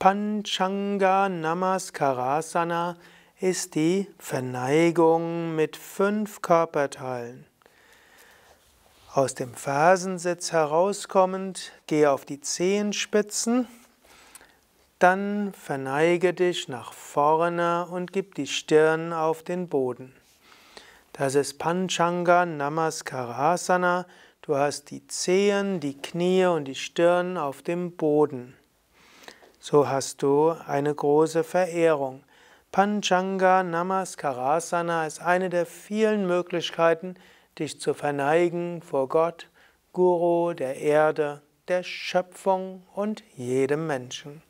Panchanga Namaskarasana ist die Verneigung mit fünf Körperteilen. Aus dem Fersensitz herauskommend, gehe auf die Zehenspitzen, dann verneige dich nach vorne und gib die Stirn auf den Boden. Das ist Panchanga Namaskarasana. Du hast die Zehen, die Knie und die Stirn auf dem Boden. So hast du eine große Verehrung. Panchanga Namaskarasana ist eine der vielen Möglichkeiten, dich zu verneigen vor Gott, Guru, der Erde, der Schöpfung und jedem Menschen.